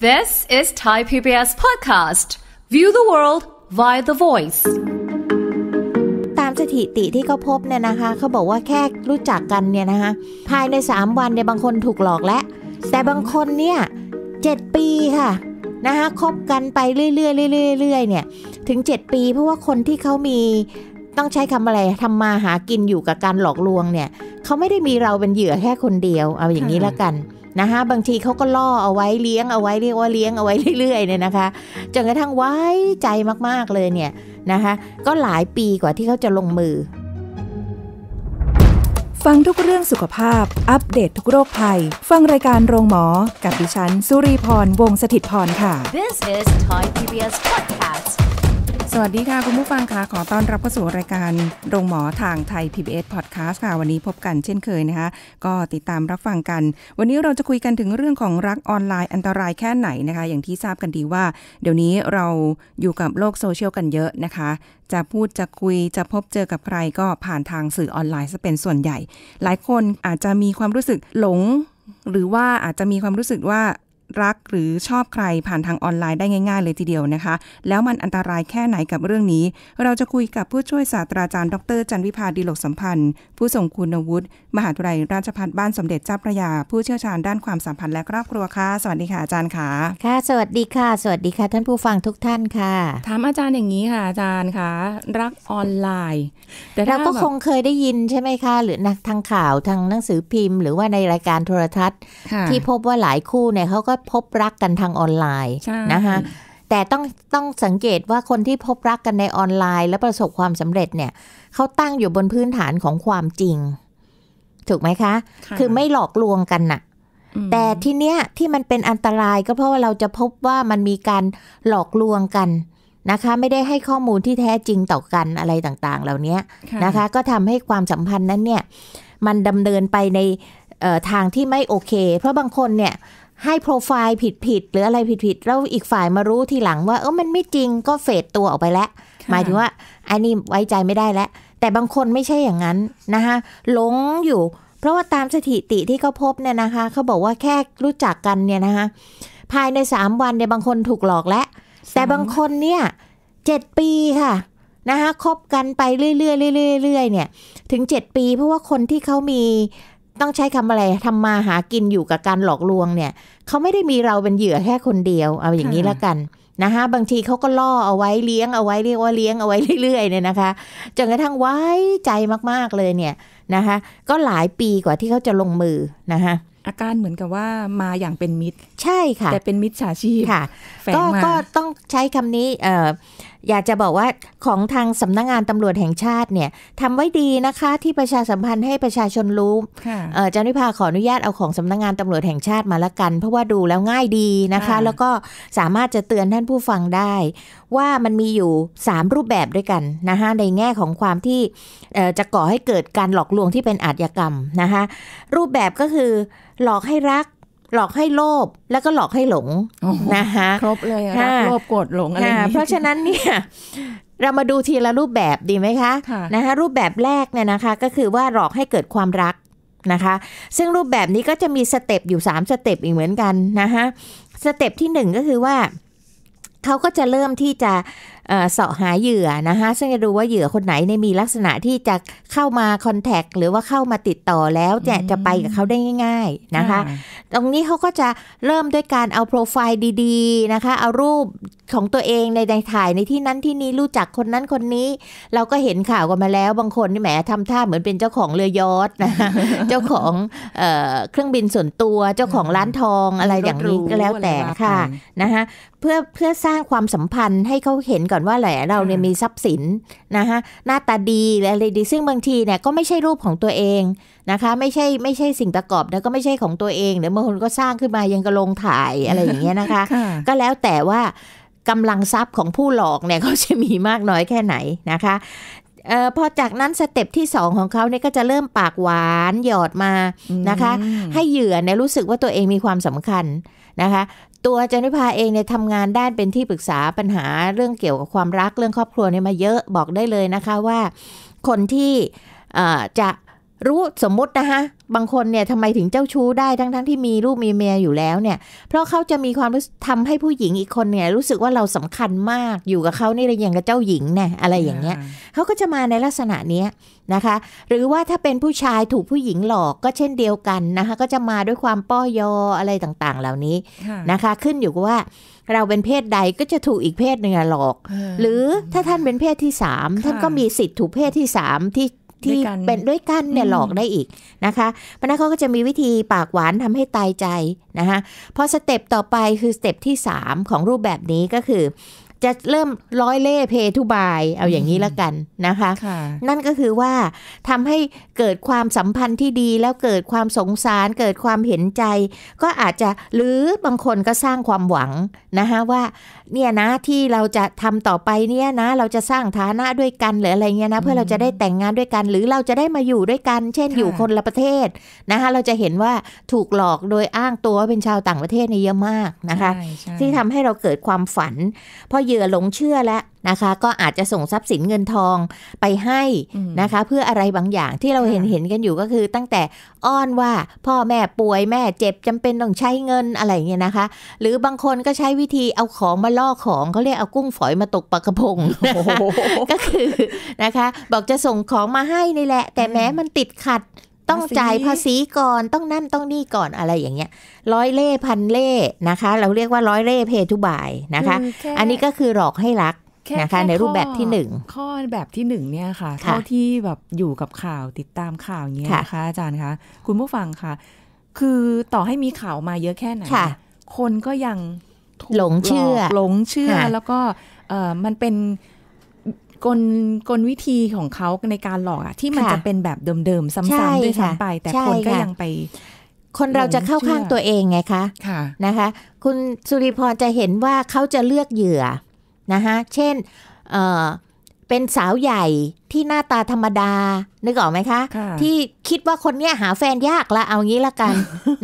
This is Thai PBS podcast. View the world via the voice. ตามสถิติที่เขาพบเนี่ยนะคะ เขาบอกว่าแค่รู้จักกันเนี่ยนะคะ ภายใน 3 วันเนี่ยบางคนถูกหลอกแล้ว แต่บางคนเนี่ย 7 ปีค่ะ นะคะคบกันไปเรื่อยๆเรื่อยๆเนี่ย ถึง 7 ปีเพราะว่าคนที่เขามีต้องใช้คำอะไรทำมาหากินอยู่กับการหลอกลวงเนี่ย เขาไม่ได้มีเราเป็นเหยื่อแค่คนเดียว เอาอย่างนี้แล้วกันนะคะบางทีเขาก็ล่อเอาไว้เลี้ยง เอาไว้เรียกว่าเลี้ยงเอาไว้เรื่อยๆเนี่ยนะคะจนกระทั่งไว้ใจมากๆเลยเนี่ยนะคะก็หลายปีกว่าที่เขาจะลงมือ ฟังทุกเรื่องสุขภาพอัปเดตททุกโรคภัย ฟังรายการโรงหมอกับดิฉันสุรีพรวงศิตพรค่ะ This is Thai PBS Podcast สวัสดีค่ะคุณผู้ฟังคะขอต้อนรับเข้าสู่รายการโรงหมอทางไทย PBS Podcast ค่ะวันนี้พบกันเช่นเคยนะคะ ก็ติดตามรับฟังกัน วันนี้เราจะคุยกันถึงเรื่องของรักออนไลน์อันตรายแค่ไหนนะคะ อย่างที่ทราบกันดีว่า เดี๋ยวนี้เราอยู่กับโลกโซเชียลกันเยอะนะคะ จะพูดจะคุยจะพบเจอกับใครก็ผ่านทางสื่อออนไลน์ซะเป็นส่วนใหญ่ หลายคนอาจจะมีความรู้สึกหลง หรือว่าอาจจะมีความรู้สึกว่ารักหรือชอบใครผ่านทางออนไลน์ได้ง่าย ๆเลยทีเดียวนะคะ แล้วมันอันตรายแค่ไหนกับเรื่องนี้ เราจะคุยกับผู้ช่วยศาสตราจารย์ดรจันวิพาดีโลกสัมพันธ์ผู้ทรงคุณวุฒิมหาวิทยาลัยราชภัฏบ้านสมเด็จเจ้าพระยาผู้เชี่ยวชาญด้านความสัมพันธ์และครอบครัวค่ะ สวัสดีค่ะอาจารย์ค่ะค่ะสวัสดีค่ะ สวัสดีค่ะ ท่านผู้ฟังทุกท่านค่ะถามอาจารย์อย่างนี้ค่ะอาจารย์ค่ะรักออนไลน์ แต่เราก็คงเคยได้ยินใช่ไหมคะหรือนักทางข่าวทางหนังสือพิมพ์หรือว่าในรายการโทรทัศน์ ที่พบว่าหลายคู่เนี่ยเขาก็พบรักกันทางออนไลน์นะคะ แต่ต้องต้องสังเกตว่าคนที่พบรักกันในออนไลน์ และประสบความสำเร็จเนี่ย เขาตั้งอยู่บนพื้นฐานของความจริง ถูกไหมคะ คือไม่หลอกลวงกันน่ะ แต่ทีเนี้ยที่มันเป็นอันตรายก็เพราะว่าเราจะพบว่ามันมีการหลอกลวงกันนะคะ ไม่ได้ให้ข้อมูลที่แท้จริงต่อกันอะไรต่างๆ เหล่านี้นะคะ ก็ทำให้ความสัมพันธ์นั้นเนี่ยมันดำเนินไปในทางที่ไม่โอเค เพราะบางคนเนี่ยให้โปรไฟล์ผิดๆหรืออะไรผิดๆแล้วอีกฝ่ายมารู้ทีหลังว่าเออมันไม่จริงก็เฟดตัวออกไปแล้วหมายถึงว่าอันนี้ไว้ใจไม่ได้แล้วแต่บางคนไม่ใช่อย่างนั้นนะคะหลงอยู่ เพราะว่าตามสถิติที่เขาพบเนี่ยนะคะเขาบอกว่าแค่รู้จักกันเนี่ยนะคะภายในสามวันเนี่ยบางคนถูกหลอกแล้ว แต่บางคนเนี่ยเจ็ดปีค่ะ นะคะคบกันไปเรื่อยๆเรื่อยๆเนี่ยถึงเจ็ดปีเพราะว่าคนที่เขามีต้องใช้คำอะไรทำมาหากินอยู่กับการหลอกลวงเนี่ยเขาไม่ได้มีเราเป็นเหยื่อแค่คนเดียวเอาอย่างนี้ละกันนะคะบางทีเขาก็ล่อเอาไว้เลี้ยงเอาไว้เรียกว่าเลี้ยงเอาไว้เรื่อยๆเนี่ยนะคะจนกระทั่งไว้ใจมาก ๆเลยเนี่ยนะคะก็หลายปีกว่าที่เขาจะลงมือนะคะอาการเหมือนกับว่ามาอย่างเป็นมิตร ใช่ค่ะแต่เป็นมิตรชาชีพค่ะก็ก็ต้องใช้คำนี้เอ่ออยากจะบอกว่าของทางสำนักงงานตำรวจแห่งชาติเนี่ยทำไว้ดีนะคะ ที่ประชาสัมพันธ์ให้ประชาชนรู้เจ้าหน้าที่พาขออนุญาตเอาของสำนักงงานตำรวจแห่งชาติมาละกัน เพราะว่าดูแล้วง่ายดีนะคะแล้วก็สามารถจะเตือนท่านผู้ฟังได้ ว่ามันมีอยู่ 3 รูปแบบด้วยกันนะคะในแง่ของความที่จะก่อให้เกิดการหลอกลวงที่เป็นอาชญากรรมนะคะรูปแบบก็คือหลอกให้รักหลอกให้โลภแล้วก็หลอกให้หลงนะคะครบเลยรักโลภโกรธหลงอะไรนี้เพราะฉะนั้นเนี่ย เรามาดูทีละรูปแบบดีไหมคะนะคะรูปแบบแรกเนี่ยนะคะ ก็คือว่าหลอกให้เกิดความรักนะคะ ซึ่งรูปแบบนี้ก็จะมีสเต็ปอยู่3สเต็ปอีกเหมือนกันนะคะสเต็ปที่1ก็คือว่าเขาก็จะเริ่มที่จะเสาะหาเหยื่อนะคะซึ่งจะดูว่าเหยื่อคนไหนในมีลักษณะที่จะเข้ามาคอนแทคหรือว่าเข้ามาติดต่อแล้วจะจะไปกับเขาได้ง่ายๆนะคะ ตรงนี้เขาก็จะเริ่มด้วยการเอาโปรไฟล์ดีๆนะคะ เอารูปของตัวเองในในถ่ายในที่นั้นที่นี้รู้จักคนนั้นคนนี้ เราก็เห็นข่าวกันมาแล้ว บางคนนี่แหมทำท่าเหมือนเป็นเจ้าของเรือยอทนะเจ้าของเออเครื่องบินส่วนตัว เจ้าของร้านทองอะไรอย่างนี้ก็แล้วแต่ค่ะนะคะเพื่อเพื่อสร้างความสัมพันธ์ให้เขาเห็นกับก่อนว่าแหลเราเนี่ยมีทรัพย์สินนะคะหน้าตาดีอะไรดีซึ่งบางทีเนี่ยก็ไม่ใช่รูปของตัวเองนะคะ ไม่ใช่ไม่ใช่สิ่งประกอบ แล้วก็ไม่ใช่ของตัวเองเดี๋ยวบางคนก็สร้างขึ้นมา ยังกระลงถ่ายอะไรอย่างเงี้ยนะคะ ก็แล้วแต่ว่ากำลังทรัพย์ของผู้หลอกเนี่ยเขาจะมีมากน้อยแค่ไหนนะคะออพอจากนั้นสเต็ปที่สองของเขาเนี่ย ก็จะเริ่มปากหวานหยอดมานะคะ ให้เหยื่อเนี่ยรู้สึกว่าตัวเองมีความสำคัญนะคะ ตัวจันทิพาเองเนี่ยทำงานด้านเป็นที่ปรึกษาปัญหาเรื่องเกี่ยวกับความรักเรื่องครอบครัวเนี่ยมาเยอะบอกได้เลยนะคะว่าคนที่จะรู้สมมตินะคะบางคนเนี่ยทำไมถึงเจ้าชู้ได้ทั้งๆทที่มีลูกมีเมียอยู่แล้วเนี่ยเพราะเขาจะมีความทำให้ผู้หญิงอีกคนเนี่ยรู้สึกว่าเราสำคัญมากอยู่กับเขานี่เลยอย่างกับเจ้าหญิงเนี่ยอะไรอย่างเงี้ยเขาก็จะมาในลักษณะเนี้ยนะคะ หรือว่าถ้าเป็นผู้ชายถูกผู้หญิงหลอกก็เช่นเดียวกันนะคะ ก็จะมาด้วยความป้อยออะไรต่างๆ เหล่านี้นะคะ ขึ้นอยู่กับว่าเราเป็นเพศใดก็จะถูกอีกเพศหนึ่งหลอก หรือถ้าท่านเป็นเพศที่สามท่านก็มีสิทธิ์ถูกเพศที่สามที่ที่เป็นด้วยกันเนี่ย หลอกได้อีกนะคะพานักเขาก็จะมีวิธีปากหวานทำให้ตายใจนะคะพอสเต็ปต่อไปคือสเต็ปที่ 3 ของรูปแบบนี้ก็คือจะเริ่มร้อยเล่เพทุบายเอาอย่างนี้แล้วกันนะคะคะ นั่นก็คือว่าทำให้เกิดความสัมพันธ์ที่ดีแล้วเกิดความสงสาร เกิดความเห็นใจ ก็อาจจะหรือบางคนก็สร้างความหวังนะคะว่าเนี่ยนะที่เราจะทำต่อไปเนี่ยนะเราจะสร้างฐานะด้วยกันหรืออะไรเงี้ยนะเพื่อเราจะได้แต่งงานด้วยกัน หรือเราจะได้มาอยู่ด้วยกัน เช่นอยู่คนละประเทศนะคะเราจะเห็นว่าถูกหลอกโดยอ้างตัว ว่าเป็นชาวต่างประเทศนี่เยอะมากนะคะที่ทำให้เราเกิดความฝันพอยืื่อหลงเชื่อแล้วนะคะก็อาจจะส่งทรัพย์สินเงินทองไปให้นะคะ เพื่ออะไรบางอย่างที่เราเห็นเห็นกันอยู่ก็คือตั้งแต่อ้อนว่าพ่อแม่ป่วยแม่เจ็บจำเป็นต้องใช้เงินอะไรเงี้ยนะคะ หรือบางคนก็ใช้วิธีเอาของมาล่อของเขาเรียกเอากุ้งฝอยมาตกปลากระพงก็คือนะคะ บอกจะส่งของมาให้นี่แหละแต่แม้มันติดขัดต้องจ่ายภาษีก่อน ต้องนั่นต้องนี่ก่อนอะไรอย่างเงี้ย ร้อยเล่พันเล่นะคะ เราเรียกว่าร้อยเล่เพทุบายนะคะ อันนี้ก็คือหลอกให้รักนะคะในรูปแบบที่หนึ่งข้อแบบที่หนึ่งเนี่ยค่ะเท่าที่แบบอยู่กับข่าวติดตามข่าวเงี้ยนะคะ อาจารย์คะคุณผู้ฟังค่ะคือต่อให้มีข่าวมาเยอะแค่ไหนคนก็ยังหลงเชื่อหลงเชื่อ แล้วก็มันเป็นกลกลวิธีของเขาในการหลอกอะที่มันจะเป็นแบบเดิมๆ ซ้ำๆด้วยซ้ำไป แต่คนก็ยังไป คนเราจะเข้าข้างตัวเองไงคะคะนะคะ คุณสุริพรจะเห็นว่าเขาจะเลือกเหยื่อนะคะเช่นเเป็นสาวใหญ่ที่หน้าตาธรรมดา นึกออกไหมคะ ที่คิดว่าคนเนี้ยหาแฟนยากละเอางี้ละกัน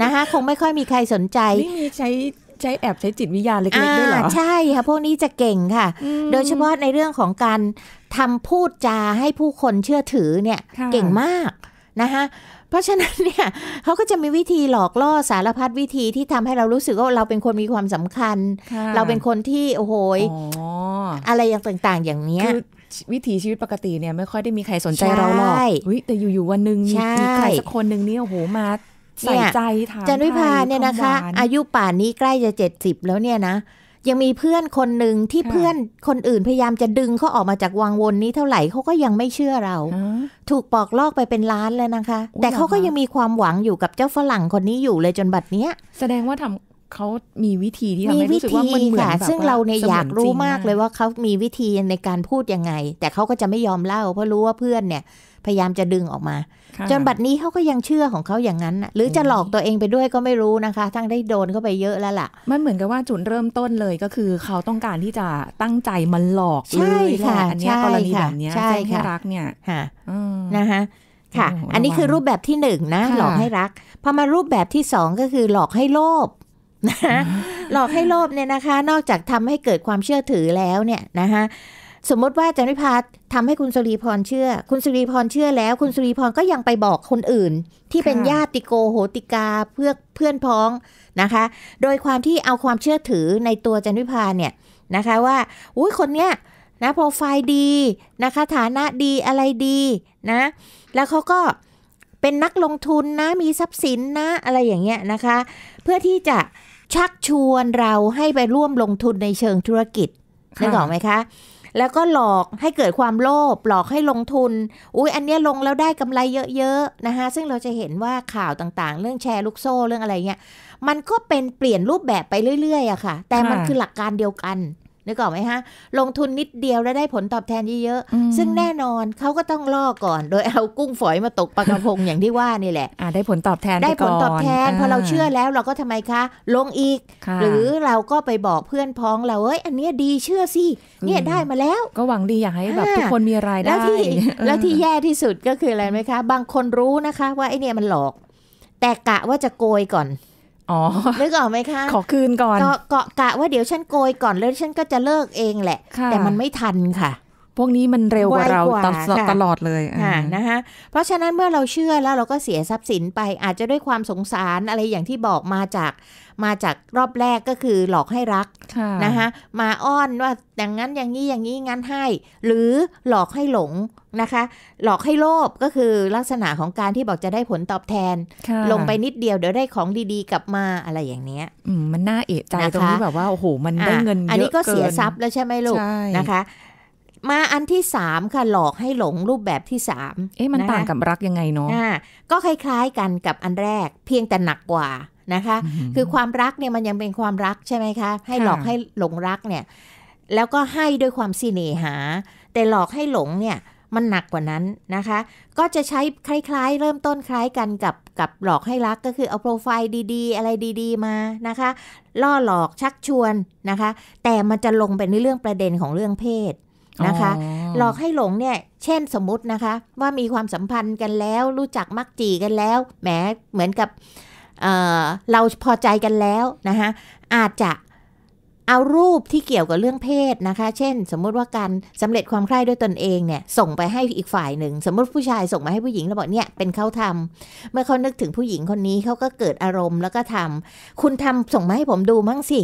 นะคะคงไม่ค่อยมีใครสนใจไม่มีใช้ใช้แอบใช้จิตวิญญาณเล็กๆด้วยเหรอใช่ค่ะพวกนี้จะเก่งค่ะ โดยเฉพาะในเรื่องของการทำพูดจาให้ผู้คนเชื่อถือเนี่ยเก่งมากนะคะเพราะฉะนั้นเนี่ยเขาก็จะมีวิธีหลอกล่อสารพัดวิธีที่ทำให้เรารู้สึกว่าเราเป็นคนมีความสำคัญ เราเป็นคนที่โอ้โหอะไรอย่างต่างๆอย่างเนี้ยวิถีชีวิตปกติเนี่ยไม่ค่อยได้มีใครสนใจเราหรอกแต่อยู่ๆวันหนึ่งมีใครสักคนหนึ่งนี่โอ้โหมาใส่ใจถามจันวิพาเนี่ยนะคะ อายุป่านนี้ใกล้จะเจ็ดสิบแล้วเนี่ยนะ ยังมีเพื่อนคนหนึ่งที่เพื่อนคนอื่นพยายามจะดึงเขาออกมาจากวังวนนี้เท่าไหร่เขาก็ยังไม่เชื่อเรา ถูกปอกลอกไปเป็นล้านแล้วนะคะ แต่เขาก็ยังมีความหวังอยู่กับเจ้าฝรั่งคนนี้อยู่เลยจนบัดเนี้ย แสดงว่าทำเขามีวิธีที่ทำให้รู้สึกว่ามันเหมือนแบบซึ่งเราเนี่ยอยากรู้มากเลยว่าเขามีวิธีในการพูดยังไง แต่เขาก็จะไม่ยอมเล่าเพราะรู้ว่าเพื่อนเนี่ย พยายามจะดึงออกมาจนบัดนี้เขาก็ยังเชื่อของเขาอย่างนั้น หรือจะหลอกตัวเองไปด้วยก็ไม่รู้นะคะ ทั้งได้โดนเข้าไปเยอะแล้วล่ะมันเหมือนกับว่าจุดเริ่มต้นเลยก็คือเขาต้องการที่จะตั้งใจมันหลอกใช่ค่ะอันนี้กรณีแบบนี้ใช่ค่ะรัก เนี่ยนะคะ ค่ะ อันนี้คือรูปแบบที่หนึ่งนะหลอกให้รัก พอมารูปแบบที่สองก็คือหลอกให้โลภหลอกให้โลภเนี่ยนะคะ นอกจากทำให้เกิดความเชื่อถือแล้วเนี่ยนะคะสมมติว่าจันยวิพัฒน์ทำให้คุณสุรีพรเชื่อ คุณสุรีพรเชื่อแล้ว คุณสุรีพรก็ยังไปบอกคนอื่น ที่เป็นญาติโกโหติกาเพื่อเพื่อนพ้องนะคะ โดยความที่เอาความเชื่อถือในตัวจันยวิพาเนี่ยนะคะว่า อุ้ยคนเนี้ยนะโปรไฟล์ดีนะคะ ฐานะดีอะไรดีนะ แล้วเขาก็เป็นนักลงทุนนะมีทรัพย์สินนะ อะไรอย่างเงี้ยนะคะ เพื่อที่จะชักชวนเราให้ไปร่วมลงทุนในเชิงธุรกิจได้บอกไหมคะแล้วก็หลอกให้เกิดความโลภหลอกให้ลงทุน อุ้ยอันเนี้ยลงแล้วได้กำไรเยอะ ๆ นะคะซึ่งเราจะเห็นว่าข่าวต่างๆ เรื่องแชร์ ลูกโซ่ เรื่องอะไรเงี้ยมันก็เป็นเปลี่ยนรูปแบบไปเรื่อย ๆอะค่ะ แต่มันคือหลักการเดียวกันนึกออกไหมฮะลงทุนนิดเดียวแล้วได้ผลตอบแทนเยอะๆซึ่งแน่นอนเขาก็ต้องล่อก่อน โดยเอากุ้งฝอยมาตกปลากระพงอย่างที่ว่านี่แหละะได้ผลตอบแทนได้ผลตอบแทนพอเราเชื่อแล้วเราก็ทำไมคะ ลงอีก หรือเราก็ไปบอกเพื่อนพ้องเราเอ้ยอันเนี้ยดีเชื่อสิเนี่ยได้มาแล้ว ก็หวังดีอยากให้แบบทุกคนมีรายได้แล้วที่แล้วที่แย่ที่สุดก็คืออะไรไหมคะ บางคนรู้นะคะ ว่าไอเนี่ยมันหลอก แต่กะว่าจะโกยก่อนอ๋อนึกออกไหมคะขอคืนก่อนเกาะกะว่าเดี๋ยวฉันโกยก่อนแล้วฉันก็จะเลิกเองแหละ แต่มันไม่ทันค่ะ พวกนี้มันเร็วกว่าเราตลอดเลยนะคะเพราะฉะนั้นเมื่อเราเชื่อแล้วเราก็เสียทรัพย์สินไปอาจจะด้วยความสงสารอะไรอย่างที่บอกมาจากมาจากรอบแรกก็คือ หลอกให้รักนะคะมาอ้อนว่าอย่างนั้นอย่างนี้อย่างนี้งั้นให้ หรือหลอกให้หลงนะคะ หลอกให้โลภก็คือลักษณะของการที่บอกจะได้ผลตอบแทน ลงไปนิดเดียวเดี๋ยวได้ของดีๆ กลับมาอะไรอย่างเนี้ยมันน่าเอะใจตรงที่แบบว่าโอ้โหมันได้เงินเยอะอันนี้ก็เสียทรัพย์แล้วใช่ไหมลูกนะคะ มาอันที่สามค่ะหลอกให้หลงรูปแบบที่สามเอ๊ะมันต่างกับรักยังไงเนาะะก็คล้าย ๆ กันกับอันแรก เพียงแต่หนักกว่านะคะ คือความรักเนี่ยมันยังเป็นความรักใช่ไหมคะ ให้หลอกให้หลงรักเนี่ย แล้วก็ให้ด้วยความสิเนหา แต่หลอกให้หลงเนี่ย มันหนักกว่านั้นนะคะ ก็จะใช้คล้ายๆ เริ่มต้นคล้ายกันกับกับหลอกให้รักก็คือเอาโปรไฟล์ดีๆอะไรดีๆ มานะคะ ล่อหลอกชักชวนนะคะ แต่มันจะลงไปในเรื่องประเด็นของเรื่องเพศนะคะ หลอกให้หลงเนี่ย เช่น สมมตินะคะว่ามีความสัมพันธ์กันแล้วรู้จักมักจีกันแล้วแหมเหมือนกับเเราพอใจกันแล้วนะคะอาจจะเอารูปที่เกี่ยวกับเรื่องเพศนะคะเช่น สมมุติว่าการสำเร็จความใคร่ด้วยตนเองเนี่ยส่งไปให้อีกฝ่ายหนึ่ง สมมติผู้ชายส่งมาให้ผู้หญิงแล้วบอกเนี่ยเป็นเขาทำ เมื่อเขานึกถึงผู้หญิงคนนี้เขาก็เกิดอารมณ์แล้วก็ทำ คุณทำส่งมาให้ผมดูมั้งสิ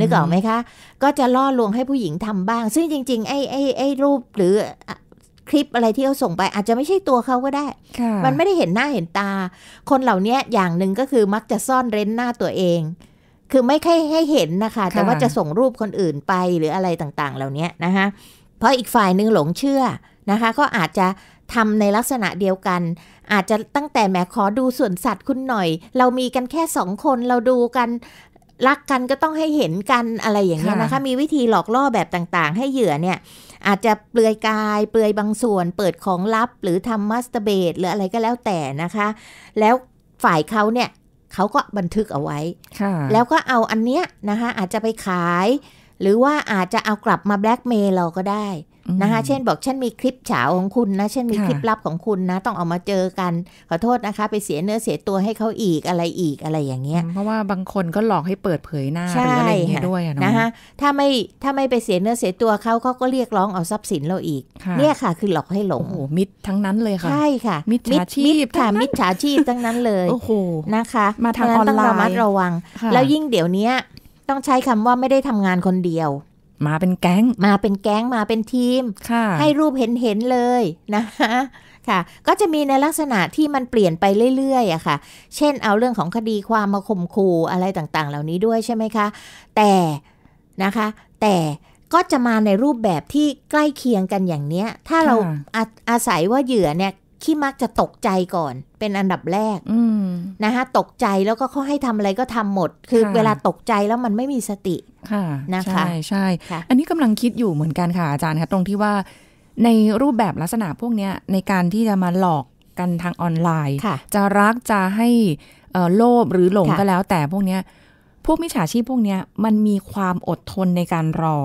นึกออกไหมคะก็จะล่อลวงให้ผู้หญิงทำบ้าง ซึ่งจริงๆไอ้ไอ้ไอ้รูปหรือคลิป อะไรที่เขาส่งไป อาจจะไม่ใช่ตัวเขาก็ได้ มันไม่ได้เห็นหน้าเห็นตา คนเหล่านี้อย่างหนึ่งก็คือมักจะซ่อนเร้นหน้าตัวเอง คือไม่ค่อยให้เห็นนะคะ แต่ว่าจะส่งรูปคนอื่นไปหรืออะไรต่างๆ เหล่านี้นะคะ เพราะอีกฝ่ายหนึ่งหลงเชื่อนะคะ ก็อาจจะทำในลักษณะเดียวกัน อาจจะตั้งแต่แหมขอดูส่วนสัตว์คุณหน่อย เรามีกันแค่สองคนเราดูกันรักกันก็ต้องให้เห็นกันอะไรอย่างเงี้ยนะคะ มีวิธีหลอกล่อแบบต่างๆ ให้เหยื่อเนี่ยอาจจะเปลือยกาย เปลือยบางส่วน เปิดของลับหรือทำมัสเตเบตหรืออะไรก็แล้วแต่นะคะ แล้วฝ่ายเขาเนี่ยเขาก็บันทึกเอาไว้ แล้วก็เอาอันเนี้ยนะคะอาจจะไปขายหรือว่าอาจจะเอากลับมาแบล็กเมย์เราก็ได้นะคะเช่นบอกฉันมีคลิปฉาของคุณนะฉันมีคลิปลับของคุณนะ ต้องออกมาเจอกัน ขอโทษนะคะ ไปเสียเนื้อเสียตัวให้เขาอีกอะไรอีกอะไรอย่างเงี้ยเพราะว่าบางคนก็หลอกให้เปิดเผยหน้าหรืออะไรอย่างเงี้ยด้วยนะคะถ้าไม่ถ้าไม่ไปเสียเนื้อเสียตัวเขาเขาก็เรียกร้องเอาทรัพย์สินเราอีก เนี่ยค่ะคือหลอกให้หลงโอ้โหมิดทั้งนั้นเลยค่ะใช่ค่ะมิดฉาชีพค่ะมิดฉาชีพทั้งนั้นเลยโอ้โหนะคะมาทางออนไลน์ต้องระมัดระวังแล้วยิ่งเดี๋ยวนี้ต้องใช้คำว่าไม่ได้ทำงานคนเดียว มาเป็นแก๊งมาเป็นแก๊งมาเป็นทีม ให้รูปเห็นเห็นเลยนะคะค่ะ ก็จะมีในลักษณะที่มันเปลี่ยนไปเรื่อยๆอะค่ะ เช่นเอาเรื่องของคดีความมาข่มขู่อะไรต่างๆ เหล่านี้ด้วยใช่ไหมคะแต่นะคะ แต่ก็จะมาในรูปแบบที่ใกล้เคียงกันอย่างเนี้ย ถ้าเราอาอาศัยว่าเหยื่อเนี่ยที่มักจะตกใจก่อน เป็นอันดับแรกนะคะตกใจแล้วก็เขาให้ทำอะไรก็ทำหมด คือเวลาตกใจแล้วมันไม่มีสติค่ะนะคะ ใช่ใช่อันนี้กำลังคิดอยู่เหมือนกัน ค่ะ อาจารย์คะตรงที่ว่าในรูปแบบลักษณะพวกนี้ในการที่จะมาหลอกกันทางออนไลน์จะรักจะให้โลภหรือหลงก็แล้ว แต่พวกนี้พวกมิจฉาชีพพวกนี้มันมีความอดทนในการรอ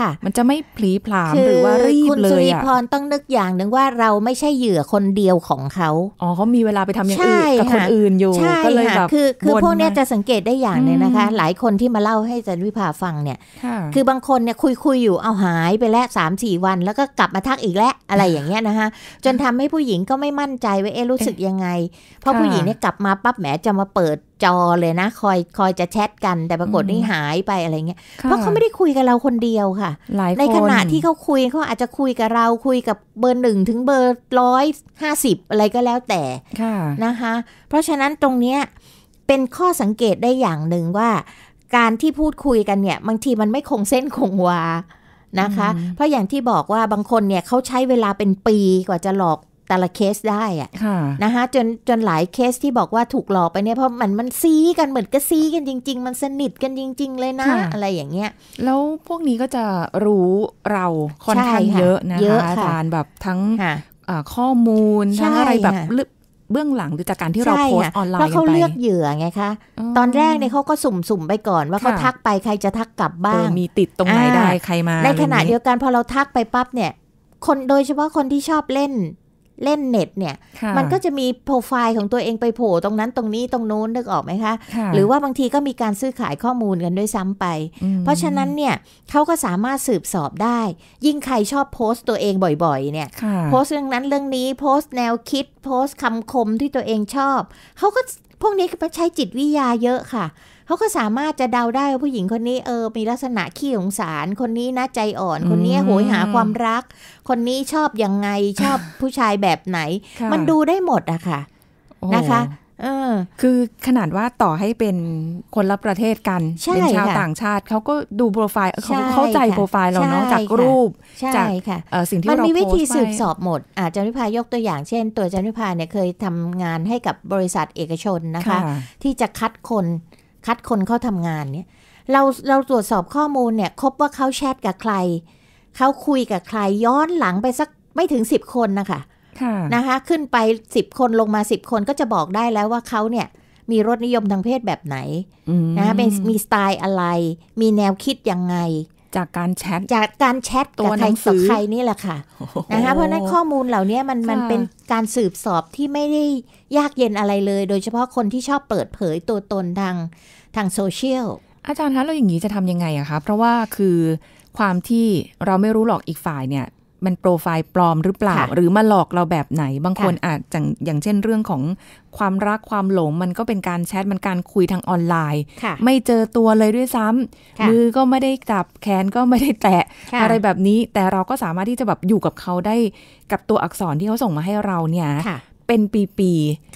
ค่ะมันจะไม่พลีพลามหรือว่ารีบเลยคุณสุริพรต้องนึกอย่างหนึ่งว่าเราไม่ใช่เหยื่อคนเดียวของเขาอ๋อเขามีเวลาไปทำอย่างอื่น กับคนอื่นอยู่ก็เลยแบบคือ คือ พวกนี้จะสังเกตได้อย่างเนี่ยนะคะ หลายคนที่มาเล่าให้จันวิภาฟังเนี่ยคือบางคนเนี่ยคุยคุยอยู่เอาหายไปแล้วสามสี่วัน แล้วก็กลับมาทักอีกแล้วอะไรอย่างเงี้ยนะคะ จนทำให้ผู้หญิงก็ไม่มั่นใจว่าเอ๊ะรู้สึกยังไง เพราะผู้หญิงเนี่ยกลับมาปั๊บแหมจะมาเปิดจอเลยนะคอยคอยจะแชทกันแต่ปรากฏนี่หายไปอะไรเงี้ยเพราะเขาไม่ได้คุยกับเราคนเดียวค่ะในขณะที่เขาคุยเขาอาจจะคุยกับเราคุยกับเบอร์หนึ่งถึงเบอร์ร้อยห้าสิบอะไรก็แล้วแต่นะคะเพราะฉะนั้นตรงเนี้ยเป็นข้อสังเกตได้อย่างหนึ่งว่า การที่พูดคุยกันเนี่ย บางทีมันไม่คงเส้นคงวานะคะ เพราะอย่างที่บอกว่าบางคนเนี่ยเขาใช้เวลาเป็นปีกว่าจะหลอกแต่ละเคสได้อะนะคะจนจนหลายเคสที่บอกว่าถูกหลอกไปเนี่ยเพราะมันมันซีกันเหมือนก็ซีกันจริง ๆ มันสนิทกันจริง ๆ เลยนะอะไรอย่างเงี้ย แล้วพวกนี้ก็จะรู้เราคนไทางเยอะนะคะอาจารย์แบบทั้งข้อมูลทั้งอะไรแบบเบื้องหลังหรือจากการที่เราโพสออนไลน์ไปเพราะเขาเลือกเหยื่อไงคะ ตอนแรกเนี่ยเขาก็สุ่มๆไปก่อน ว่าเขาทักไปใครจะทักกลับบ้างมีติดตรงไหนได้ใครมา ในขณะเดียวกันพอเราทักไปปั๊บเนี่ยคนโดยเฉพาะคนที่ชอบเล่นเล่นเน็ตเนี่ยมันก็จะมีโปรไฟล์ของตัวเองไปโผล่ตรงนั้นตรงนี้ตรงโน้นนึกออกไหมคะหรือว่าบางทีก็มีการซื้อขายข้อมูลกันด้วยซ้ำไป เพราะฉะนั้นเนี่ยเขาก็สามารถสืบสอบได้ ยิ่งใครชอบโพสต์ตัวเองบ่อยๆ เนี่ยโพสต์เรื่องนั้นเรื่องนี้ โพสต์แนวคิดโพสต์คำคมที่ตัวเองชอบเขาก็พวกนี้ก็ใช้จิตวิทยาเยอะค่ะเขาก็สามารถจะเดาได้ว่าผู้หญิงคนนี้เออ มีลักษณะขี้สงสาร คนนี้นะใจอ่อน คนนี้โหยหาความรัก คนนี้ชอบยังไงชอบผู้ชายแบบไหน มันดูได้หมดอะค่ะนะคะ เออ คือขนาดว่าต่อให้เป็นคนละประเทศกัน เป็นชาวต่างชาติ เขาก็ดูโปรไฟล์เขาเข้าใจโปรไฟล์เราเนาะจากรูป จากสิ่งที่เราโพสมันมีวิธีสืบสอบหมด อาจารย์วิพายกตัวอย่างเช่น ตัวอาจารย์วิพาเนี่ยเคยทำงานให้กับบริษัทเอกชนนะคะ ที่จะคัดคนคัดคนเข้าทำงานเนี่ย เราเราตรวจสอบข้อมูลเนี่ยคบว่าเขาแชทกับใครเขาคุยกับใคร ย้อนหลังไปสักไม่ถึงสิบคนนะคะนะคะ ขึ้นไปสิบคนลงมาสิบคนก็จะบอกได้แล้วว่าเขาเนี่ยมีรสนิยมทางเพศแบบไหนนะเป็นมีสไตล์อะไร มีแนวคิดยังไง จากการแชทจากการแชทตัวใครต่อใครนี่แหละค่ะนะคะเพราะนั้นข้อมูลเหล่านี้มันมันเป็นการสืบสอบที่ไม่ได้ยากเย็นอะไรเลยโดยเฉพาะคนที่ชอบเปิดเผยตัวตนทางทางโซเชียลอาจารย์คะเราอย่างนี้จะทำยังไงอะคะเพราะว่าคือความที่เราไม่รู้หรอกอีกฝ่ายเนี่ย มันโปรไฟล์ปลอมหรือเปล่า หรือมาหลอกเราแบบไหน บางคนอาจจะอย่างเช่นเรื่องของความรักความหลงมันก็เป็นการแชทมันการคุยทางออนไลน์ ไม่เจอตัวเลยด้วยซ้ำมือก็ไม่ได้จับแขนก็ไม่ได้แตะ อะไรแบบนี้แต่เราก็สามารถที่จะแบบอยู่กับเขาได้กับตัวอักษรที่เขาส่งมาให้เราเนี่ยเป็นปี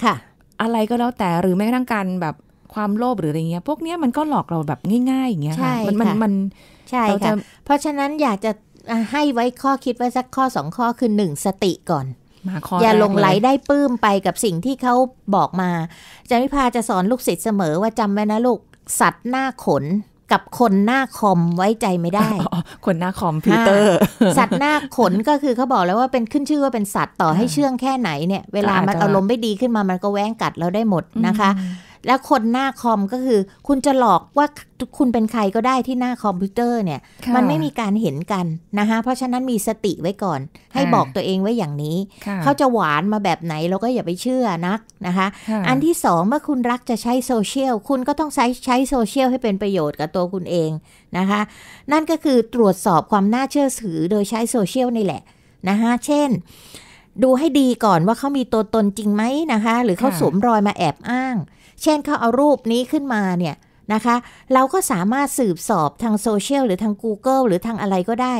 ๆอะไรก็แล้วแต่หรือแม้กระทั่งการแบบความโลภหรืออะไรเงี้ยพวกเนี้ยมันก็หลอกเราแบบง่าย ๆ อย่างเงี้ยค่ะมันมันมันใช่ค่ะ เพราะฉะนั้นอยากจะให้ไว้ข้อคิดไว้สักข้อสองข้อคือหนึ่งสติก่อน อย่าลงไหลได้ปื้มไปกับสิ่งที่เขาบอกมาจามิพาจะสอนลูกศิษย์เสมอว่าจำไว้นะลูก สัตว์หน้าขนกับคนหน้าคอมไว้ใจไม่ได้ คนหน้าคอมพิวเตอร์ สัตว์หน้าขนก็คือเขาบอกแล้วว่าเป็นขึ้นชื่อว่าเป็นสัตว์ต่อให้เชื่องแค่ไหนเนี่ย เวลามันอารมณ์ไม่ดีขึ้นมา มันก็แว้งกัดเราได้หมดนะคะแล้วคนหน้าคอมก็คือ คุณจะหลอกว่าคุณเป็นใครก็ได้ที่หน้าคอมพิวเตอร์เนี่ยมันไม่มีการเห็นกันนะคะเพราะฉะนั้นมีสติไว้ก่อนให้บอกตัวเองไว้อย่างนี้เขาจะหวานมาแบบไหนเราก็อย่าไปเชื่อนักนะคะอันที่สองเมื่อคุณรักจะใช้โซเชียลคุณก็ต้องใช้ใช้โซเชียลให้เป็นประโยชน์กับตัวคุณเองนะคะนั่นก็คือตรวจสอบความน่าเชื่อถือโดยใช้โซเชียลนี่แหละนะคะเช่น ดูให้ดีก่อนว่าเขามีตัวตนจริงไหมนะคะหรือเขาสวมรอยมาแอบอ้างเช่นเขาเอารูปนี้ขึ้นมาเนี่ยนะคะ เราก็สามารถสืบสอบทางโซเชียลหรือทาง Google หรือทางอะไรก็ได้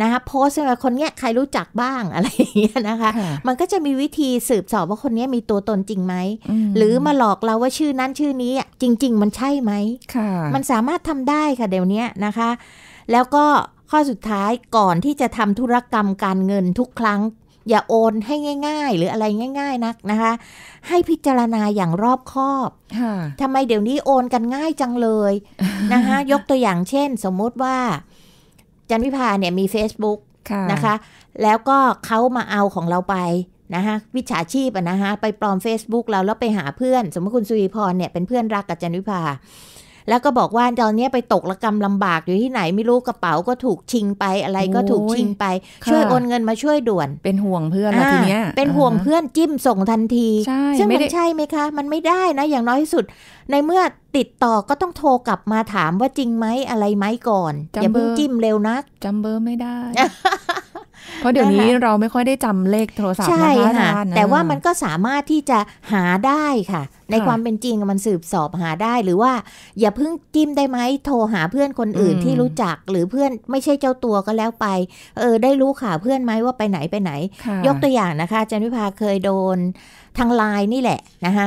นะคะ โพสต์ว่าคนเนี้ยใครรู้จักบ้างอะไรอย่างเงี้ยนะคะ มันก็จะมีวิธีสืบสอบว่าคนนี้มีตัวตนจริงไหม หรือมาหลอกเราว่าชื่อนั้นชื่อนี้ จริง ๆ มันใช่ไหมมันสามารถทำได้ค่ะเดี๋ยวนี้นะคะ แล้วก็ข้อสุดท้ายก่อนที่จะทำธุรกรรมการเงินทุกครั้งอย่าโอนให้ง่าย ๆ หรืออะไรง่าย ๆนักนะคะให้พิจารณาอย่างรอบคอบทำไมเดี๋ยวนี้โอนกันง่ายจังเลย นะคะยกตัวอย่างเช่นสมมติว่า จันพิพาเนี่ยมี Facebook นะคะ แล้วก็เขามาเอาของเราไป นะคะวิชาชีพนะคะไปปลอม Facebook เราแล้วไปหาเพื่อน สมมติคุณสุริพรเนี่ยเป็นเพื่อนรักกับจันวิพาแล้วก็บอกว่าตอนนี้ไปตกระกรรมลำบากอยู่ที่ไหนไม่รู้กระเป๋าก็ถูกชิงไปอะไรก็ถูกชิงไป ช่วยโอนเงินมาช่วยด่วน เป็นห่วงเพื่อนนะทีเนี้ย เป็นห่วงเพื่อนจิ้มส่งทันทีใช่ไม่ใช่ไหมคะ มันไม่ได้นะ อย่างน้อยสุด ในเมื่อติดต่อก็ต้องโทรกลับมาถามว่าจริงไหมอะไรไหมก่อน อย่าเพิ่งจิ้มเร็วนักจำเบอร์ไม่ได้เพราะเดี๋ยวนี้เราไม่ค่อยได้จำเลขโทรศัพท์นะคะาแต่ว่ามันก็สามารถที่จะหาได้ค่ะ ในความเป็นจริงมันสืบสอบหาได้ หรือว่า อย่าเพิ่งจิ้มได้ไหมโทรหาเพื่อนคนอื่นที่รู้จักหรือเพื่อนไม่ใช่เจ้าตัวก็แล้วไปเออได้รู้ข่าวเพื่อนไหมว่าไปไหนไปไหน ยกตัวอย่างนะคะจันพวิภาเคยโดนทางไลน์นี่แหละนะคะ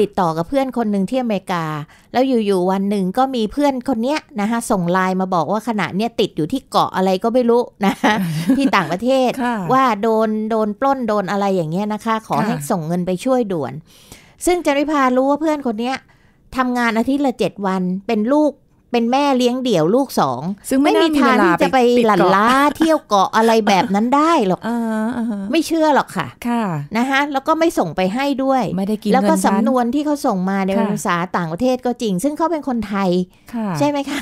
ติดต่อกับเพื่อนคนหนึ่งที่อเมริกา แล้วอยู่ๆ วันหนึ่งก็มีเพื่อนคนเนี้ย นะคะส่งไลน์มาบอกว่าขณะเนี้ยติดอยู่ที่เกาะอะไรก็ไม่รู้นะคะที่ต่างประเทศว่าโดนโดนปล้นโดนอะไรอย่างเงี้ยนะคะ ขอให้ส่งเงินไปช่วยด่วนซึ่งจริพารู้ว่าเพื่อนคนเนี้ยทำงานอาทิตย์ละเจ็ดวันเป็นลูกเป็นแม่เลี้ยงเดี่ยวลูกสองซึ่งไม่มีทางที่จะไปหลั่นล้าเที่ยวเกาะอะไรแบบนั้นได้หรอกไม่เชื่อหรอกค่ะค่ะนะคะแล้วก็ไม่ส่งไปให้ด้วยไม่ได้กินแล้วก็สำนวนที่เขาส่งมาในภาษาต่างประเทศก็จริง ซึ่งเขาเป็นคนไทยใช่ไหมคะ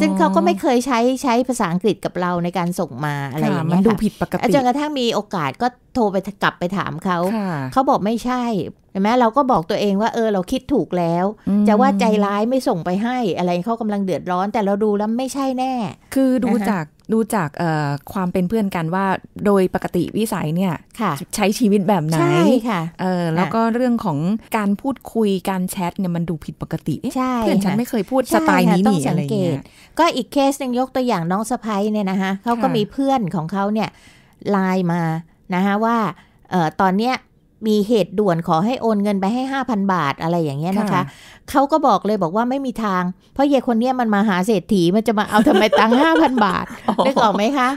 ซึ่งเขาก็ไม่เคยใช้ใช้ภาษาอังกฤษกับเราในการส่งมาอะไรอย่างเงี้ยมันดูผิดปกติจนกระทั่งมีโอกาสก็โทรไปกลับไปถามเขาเขาบอกไม่ใช่เห็นไหมเราก็บอกตัวเองว่าเออเราคิดถูกแล้ว จะว่าใจร้ายไม่ส่งไปให้อะไรเขากำลังเดือดร้อน แต่เราดูแล้วไม่ใช่แน่ คือดูจากดูจากความเป็นเพื่อนกันว่าโดยปกติวิสัยเนี่ยใช้ชีวิตแบบไหนใช่ค่ะ แล้วก็เรื่องของการพูดคุยการแชทเนี่ยมันดูผิดปกติเพื่อนฉันไม่เคยพูดสไตล์นี้นี่อะไรเงี้ยก็อีกเคสหนึ่งยกตัวอย่างน้องสะพ้ยเนี่ยนะคะเขาก็มีเพื่อนของเขาเนี่ยไลน์มานะคะว่าตอนเนี้ยมีเหตุด่วนขอให้โอนเงินไปให้ 5,000 บาทอะไรอย่างเงี้ยนะคะ เขาก็บอกเลยบอกว่าไม่มีทาง เพราะเยคนเนี้ยมันมาหาเศรษฐีมันจะมาเอาทำไมตังห้าพันบาทได้ออกไหมคะ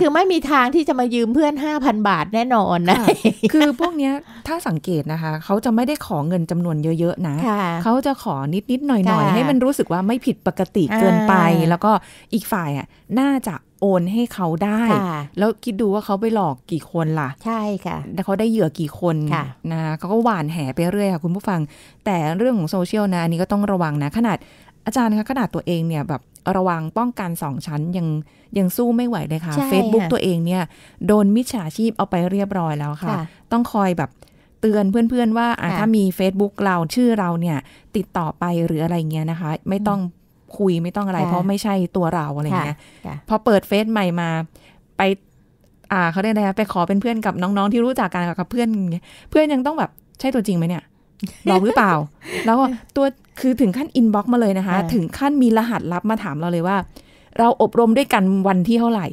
คือไม่มีทางที่จะมายืมเพื่อน 5,000 บาทแน่นอนนะคือพวกเนี้ยถ้าสังเกตนะคะ เขาจะไม่ได้ขอเงินจำนวนเยอะ ๆ นะเขาจะขอนิดๆหน่อยๆ ให้มันรู้สึกว่าไม่ผิดปกติเกินไปแล้วก็อีกฝ่ายอ่ะน่าจะโอนให้เขาได้ แล้วคิดดูว่าเขาไปหลอกกี่คนล่ะ ใช่ค่ะ แล้วเขาได้เหยื่อกี่คนคะนะเขาก็หวานแหไปเรื่อยค่ะคุณผู้ฟัง แต่เรื่องของโซเชียลนะ อันนี้ก็ต้องระวังนะ ขนาดอาจารย์คะขนาดตัวเองเนี่ยแบบ ระวังป้องกันสองชั้นยังยังสู้ไม่ไหวเลยค่ะ Facebook ตัวเองเนี่ย โดนมิจฉาชีพเอาไปเรียบร้อยแล้วค่ะ ต้องคอยแบบเตือนเพื่อนๆ ว่าถ้ามี Facebook เราชื่อเราเนี่ยติดต่อไปหรืออะไรเงี้ยนะคะ ไม่ต้องคุยไม่ต้องอะไรเพราะไม่ใช่ตัวเราอะไรเงี้ยพอเปิดเฟซใหม่มาไปอ่าเขาเรียกอะไรไปขอเป็นเพื่อนกับน้องๆที่รู้จักกันกับเพื่อนเพื่อนยังต้องแบบใช่ตัวจริงไหมเนี่ยหลอกหรือเปล่า แล้วตัวคือถึงขั้นอินบ็อกซ์มาเลยนะคะถึงขั้นมีรหัสลับมาถามเราเลยว่าเราอบรมด้วยกันวันที่เท่าไหร่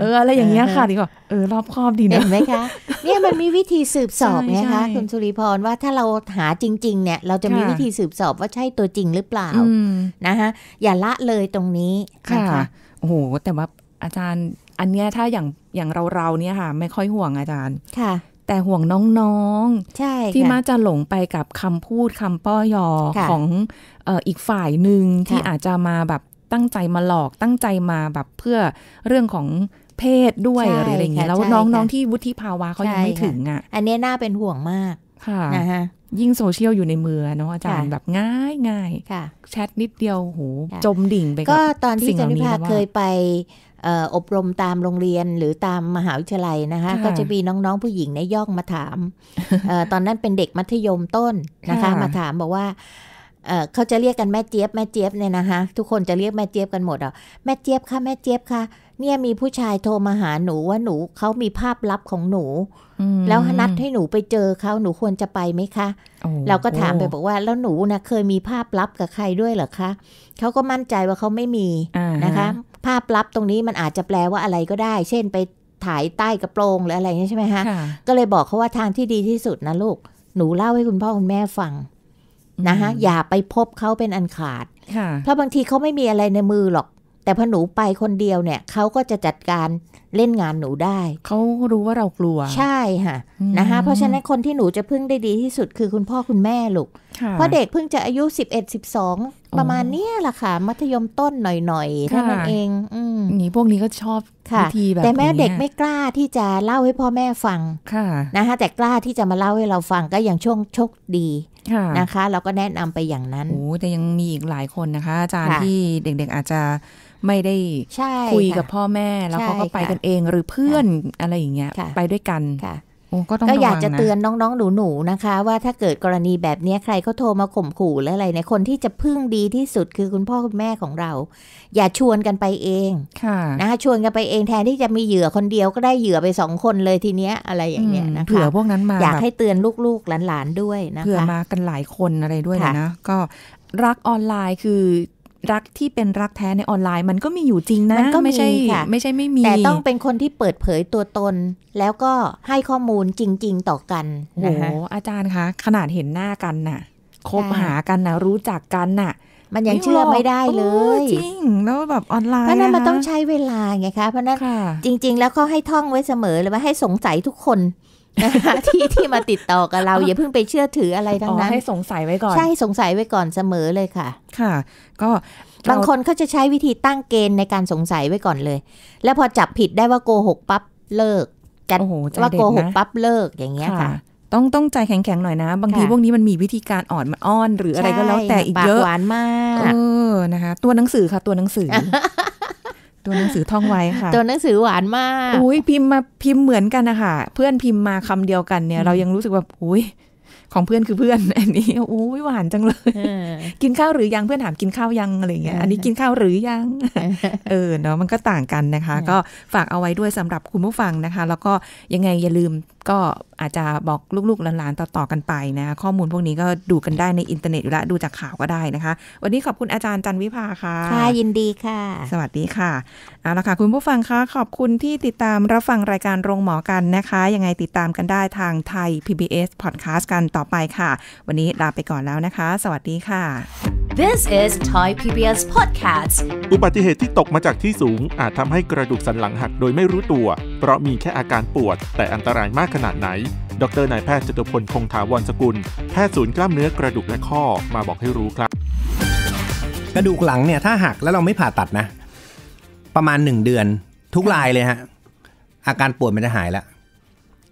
เอออะไรอย่างเงี้ยค่ะดีกว่าเออรอบครอบดีนะเห็นไหมคะ เนี่ยมันมีวิธีสืบสอบไงคะคุณสุริพรว่าถ้าเราหาจริง ๆเนี่ยเราจะมีวิธีสืบสอบว่าใช่ตัวจริงหรือเปล่านะคะอย่าละเลยตรงนี้ค่ะโอ้โหแต่ว่าอาจารย์อันเนี้ยถ้าอย่างอย่างเราเราเนี่ยค่ะ ไม่ค่อยห่วงอาจารย์ค่ะ แต่ห่วงน้องๆ ใช่ที่มัจะหลงไปกับคำพูดคำป้อยอของอีกฝ่ายหนึ่งที่อาจจะมาแบบตั้งใจมาหลอกตั้งใจมาแบบเพื่อเรื่องของเพศด้วยหรืออะไรอย่างเงี้ยแล้วน้องๆที่วุฒิภาวะเขายังไม่ถึงอ่ะอันนี้น่าเป็นห่วงมากค่ะนะะยิ่งโซเชียลอยู่ในมือเนาะอาจารย์แบบง่ายง่ายแชทนิดเดียวโหจมดิ่งไปก็ตอนที่จันพิพาเคยไปอบรมตามโรงเรียนหรือตามมหาวิทยาลัยนะคะ ก็จะมีน้องๆผู้หญิงในย่องมาถามตอนนั้นเป็นเด็กมัธยมต้นนะคะมาถามบอกว่าเขาจะเรียกกันแม่เจี๊ยบแม่เจี๊ยบเนี่ยนะคะทุกคนจะเรียกแม่เจี๊ยบกันหมดอ่ะแม่เจี๊ยบค่ะ แม่เจี๊ยบค่ะ เนี่ยมีผู้ชายโทรมาหาหนูว่าหนูเขามีภาพลับของหนูแล้วนัดให้หนูไปเจอเขาหนูควรจะไปไหมคะเราก็ถามไปบอกว่าแล้วหนูนะเคยมีภาพลับกับใครด้วยเหรอคะเขาก็มั่นใจว่าเขาไม่มีนะคะ ภาพลับตรงนี้มันอาจจะแปลว่าอะไรก็ได้ เช่น ไปถ่ายใต้กระโปรงหรืออะไรนี่ใช่ไหมคะก็เลยบอกเขาว่าทางที่ดีที่สุดนะลูกหนูเล่าให้คุณพ่อคุณแม่ฟังนะฮะอย่าไปพบเขาเป็นอันขาดเพราะบางทีเขาไม่มีอะไรในมือหรอก แต่พอหนูไปคนเดียวเนี่ยเขาก็จะจัดการเล่นงานหนูได้ เขารู้ว่าเรากลัวใช่ค่ะนะคะเพราะฉะนั้นคนที่หนูจะพึ่งได้ดีที่สุดคือคุณพ่อคุณแม่ลูกเพราะเด็กเพิ่งจะอายุ 11 12 ประมาณเนี้ยล่ะค่ะ มัธยมต้นหน่อยๆเท่านั้นเองนี่พวกนี้ก็ชอบทีแบบแต่แม่เด็กไม่กล้าที่จะเล่าให้พ่อแม่ฟังนะคะแต่กล้าที่จะมาเล่าให้เราฟังก็อย่างช่วงโชคดีนะคะ เราก็แนะนำไปอย่างนั้นโอ้แต่ยังมีอีกหลายคนนะคะ อาจารย์ที่เด็กๆอาจจะไม่ได้คุยกับพ่อแม่ แล้วเขาก็ไปกันเองหรือเพื่อนอะไรอย่างเงี้ยไปด้วยกันก็อยากจะเตือน น้อง ๆ หนูๆ นะคะ ว่าถ้าเกิดกรณีแบบนี้ใครเขาโทรมาข่มขู่และอะไรเนี่ยคนที่จะพึ่งดีที่สุดคือคุณพ่อคุณแม่ของเรา อย่าชวนกันไปเองนะคะชวนกันไปเองแทนที่จะมีเหยื่อคนเดียวก็ได้เหยื่อไปสองคนเลยทีเนี้ยอะไรอย่างเงี้ยนะคะเผื่อพวกนั้นมาอยากให้เตือนลูกๆ หลานๆ ด้วยนะคะเผื่อมากันหลายคนอะไรด้วยนะก็รักออนไลน์คือรักที่เป็นรักแท้ในออนไลน์มันก็มีอยู่จริงนะ มันก็ไม่ใช่ค่ะไม่ใช่ไม่มีแต่ต้องเป็นคนที่เปิดเผยตัวตน แล้วก็ให้ข้อมูลจริง ๆ ต่อกันโอ้โหอาจารย์คะ ขนาดเห็นหน้ากันน่ะคบหากันน่ะ รู้จักกันน่ะ มันยังเชื่อไม่ได้เลยจริงแล้วแบบออนไลน์เพราะนั้นมันต้องใช้เวลาไงคะเพราะนั้นจริง ๆ แล้วเขาให้ท่องไว้เสมอเลยว่าให้สงสัยทุกคนที่ที่มาติดต่อกับเราอย่าเพิ่งไปเชื่อถืออะไรทั้งนั้นให้สงสัยไว้ก่อนใช่สงสัยไว้ก่อนเสมอเลยค่ะ ค่ะ ก็บางคนเขาจะใช้วิธีตั้งเกณฑ์ในการสงสัยไว้ก่อนเลย แล้วพอจับผิดได้ว่าโกหกปั๊บเลิก กันว่าโกหกปั๊บเลิกอย่างเงี้ยค่ะ ต้องต้องใจแข็งๆหน่อยนะ บางทีพวกนี้มันมีวิธีการอ่อนมันอ้อน หรืออะไรก็แล้วแต่อีกเยอะหวานมากเออนะคะตัวหนังสือค่ะตัวหนังสือตัวหนังสือท่องไว้ค่ะ ตัวหนังสือหวานมาก อุ้ยพิมพ์มาพิมพ์เหมือนกันนะคะเพื่อนพิมพ์มาคำเดียวกันเนี่ย เรายังรู้สึกว่าอุ้ยของเพื่อนคือเพื่อนอันนี้อุ้ยหวานจังเลย กินข้าวหรือยังเพื่อนถามกินข้าวยังอะไรเงี้ยอันนี้กินข้าวหรือยังเออเนาะมันก็ต่างกันนะคะ ก็ฝากเอาไว้ด้วยสำหรับคุณผู้ฟังนะคะ แล้วก็ยังไงอย่าลืมก็อาจจะบอกลูกๆ หลานๆ ต่อๆกันไปนะข้อมูลพวกนี้ก็ดูกันได้ในอินเทอร์เน็ตอยู่แล้วดูจากข่าวก็ได้นะคะ วันนี้ขอบคุณอาจารย์จันวิภาค่ะค่ะยินดีค่ะ สวัสดีค่ะเอาละค่ะคุณผู้ฟังคะขอบคุณที่ติดตามรับฟังรายการโรงหมอกันนะคะ ยังไงติดตามกันได้ทางไทย PBS Podcast กันต่อไปค่ะ วันนี้ลาไปก่อนแล้วนะคะ สวัสดีค่ะ This is Thai PBS Podcast อุบัติเหตุที่ตกมาจากที่สูง อาจทำให้กระดูกสันหลังหักโดยไม่รู้ตัว เพราะมีแค่อาการปวด แต่อันตรายมากขนาดไหน ดรนายแพทย์จตุพลคงถาวรสกุล แพทย์ศูนย์กล้ามเนื้อกระดูกและข้อมาบอกให้รู้ครับ กระดูกหลังเนี่ย ถ้าหักแล้วเราไม่ผ่าตัดนะ ประมาณ 1 เดือนทุกรายเลยฮะอาการปวดมันจะหายแล้ว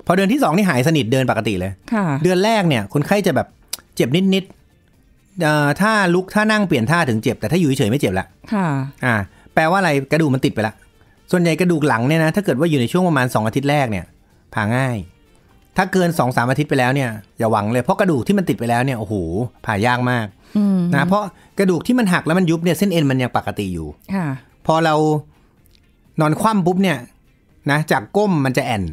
พอเดือนที่2นี่หายสนิทเดินปกติเลยเดือนแรกเนี่ยคนไข้จะแบบเจ็บนิดถ้าลุกถ้านั่งเปลี่ยนท่าถึงเจ็บแต่ถ้าอยู่เฉยไม่เจ็บละค่ะอ่าแปลว่าอะไรกระดูกมันติดไปละส่วนใหญ่กระดูกหลังเนี่ยนะถ้าเกิดว่าอยู่ในช่วงประมาณ 2 อาทิตย์แรกเนี่ยผ่าง่าย ถ้าเกิน2อสาอาทิตย์ไปแล้วเนี่ยอย่าหวังเลยเพราะกระดูกที่มันติดไปแล้วเนี่ยโอ้โหผ่ายากมากนะเพราะกระดูกที่มันหักแล้วมันยุบเนี่ยเส้นเอ็นมันยังปกติอยู่ ค่ะ พอเรานอนคว่ำปุ๊บเนี่ยนะจากก้มมันจะแอน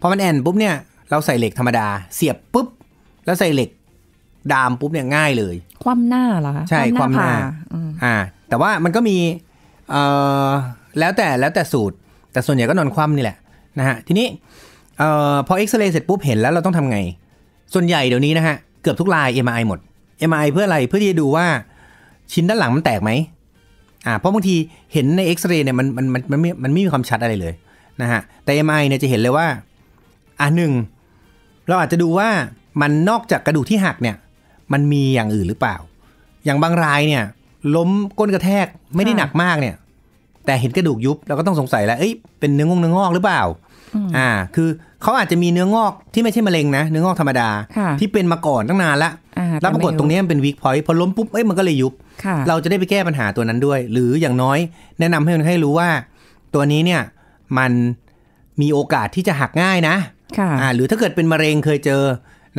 พอมันแอนปุ๊บเนี่ยเราใส่เหล็กธรรมดา เสียบปุ๊บ แล้วใส่เหล็กดามปุ๊บเนี่ยง่ายเลยความหน้าเหรอคะใช่ความหน้าอ่าแต่ว่ามันก็มีเอ่อแล้วแต่แล้วแต่สูตร แต่ส่วนใหญ่ก็นอนคว่ำนี่แหละนะฮะทีนี้เอ่อพอเอ็กซเรย์เสร็จปุ๊บเห็นแล้วเราต้องทำไง ส่วนใหญ่เดี๋ยวนี้นะฮะเกือบทุกลาย MRI หมด MRI เพื่ออะไรเพื่อที่จะดูว่า ชิ้นด้านหลังมันแตกไหมอ่า เพราะบางทีเห็นในเอ็กซเรย์เนี่ยมันมันมันมันมันไม่มีความชัดอะไรเลยนะฮะแต่ MRI เนี่ยจะเห็นเลยว่า อ่าหนึ่งเราอาจจะดูว่ามันนอกจากกระดูกที่หักเนี่ยมันมีอย่างอื่นหรือเปล่า อย่างบางรายเนี่ย ล้มก้นกระแทกไม่ได้หนักมากเนี่ย แต่เห็นกระดูกยุบเราก็ต้องสงสัยแล้วเอ้ยเป็นเนื้องกเนื้องอกหรือเปล่า อ่า คือเขาอาจจะมีเนื้องอกที่ไม่ใช่มะเร็งนะเนื้องอกธรรมดา ที่เป็นมาก่อนตั้งนานละแล้วปรากฏตรงนี้มันเป็นวิกพอยต์พอล้มปุ๊บเอ้ยมันก็เลยยุบเราจะได้ไปแก้ปัญหาตัวนั้นด้วย หรืออย่างน้อย แนะนำให้คนให้รู้ว่า ตัวนี้เนี่ยมันมีโอกาสที่จะหักง่ายนะค่ะหรือถ้าเกิดเป็นมะเร็งเคยเจอ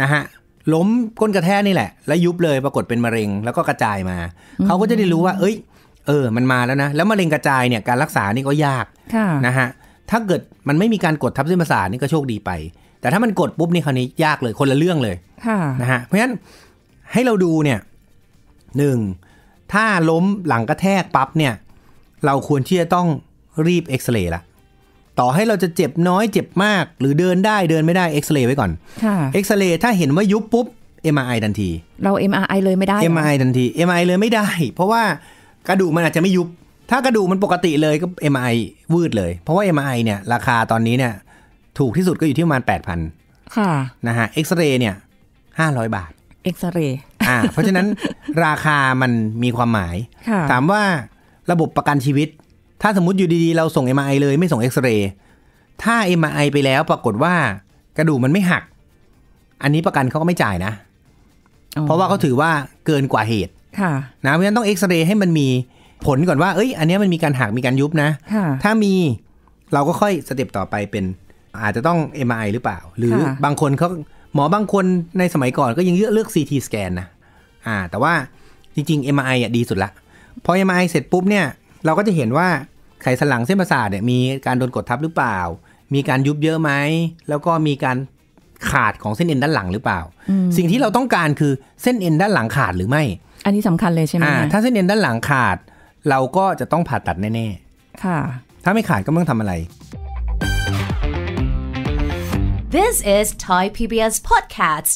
นะฮะล้มก้นกระแทกนี่แหละ แล้วยุบเลยปรากฏเป็นมะเร็งแล้วก็กระจายมาเขาก็จะได้รู้ว่า เอ้ย เออ มันมาแล้วนะแล้วมะเร็งกระจายเนี่ยการรักษานี่ก็ยากนะฮะถ้าเกิดมันไม่มีการกดทับเส้นประสาทนี่ก็โชคดีไป แต่ถ้ามันกดปุ๊บนี่คราวนี้ยากเลยคนละเรื่องเลยนะฮะเพราะฉะนั้นให้เราดูเนี่ยหนึ่งถ้าล้มหลังกระแทกปั๊บเนี่ยเราควรที่จะต้องรีบเอ็กซเรย์ละต่อให้เราจะเจ็บน้อยเจ็บมาก หรือเดินได้เดินไม่ได้เอ็กซเรย์ไว้ก่อนเอ็กซเรย์ถ้าเห็นว่ายุบปุ๊บ MRI ทันทีเรา MRI เลยไม่ได้ MRI ทันที MRI เลยไม่ได้ เพราะว่ากระดูกมันอาจจะไม่ยุบ ถ้ากระดูกมันปกติเลยก็ MRI วืดเลย เพราะว่า MRI เนี่ยราคาตอนนี้เนี่ยถูกที่สุดก็อยู่ที่ประมาณ8,000ค่ะนะฮะเอ็กซเรย์เนี่ย 500 บาทเอ็กซเรย์อ่าเพราะฉะนั้นราคามันมีความหมายถามว่าระบบประกันชีวิตถ้าสมมติอยู่ดีๆเราส่ง MRI เลยไม่ส่งเอ็กซเรย์ถ้า m ็ i ไปแล้วปรากฏว่ากระดูกมันไม่หัก อันนี้ประกันเขาก็ไม่จ่ายนะ เพราะว่าเขาถือว่าเกินกว่าเหตุค่ะนะเพราะฉะนั้นต้องเอ็กซเรย์ให้มันมีผลก่อนว่า เอ้ยอันนี้มันมีการหัก มีการยุบนะถ้ามีเราก็ค่อยสเต็ปต่อไปเป็น อาจจะต้อง m ไ i หรือเปล่า หรือบางคนเขาหมอบางคนในสมัยก่อน ก็ยังเลือกซีทีสแกนนะอ่า แต่ว่าจริงๆ MRI อ่ะดีสุดละพอ MRI เสร็จปุ๊บเนี่ยเราก็จะเห็นว่าไขสันหลังเส้นประสาทเนี่ยมีการโดนกดทับหรือเปล่า มีการยุบเยอะไหมแล้วก็มีการขาดของเส้นเอ็นด้านหลังหรือเปล่า สิ่งที่เราต้องการคือเส้นเอ็นด้านหลังขาดหรือไม่อันนี้สำคัญเลยใช่ไหมถ้าเส้นเอ็นด้านหลังขาด เราก็จะต้องผ่าตัดแน่ๆค่ะ ถ้าไม่ขาดก็่ต้องทำอะไร This is Thai PBS podcast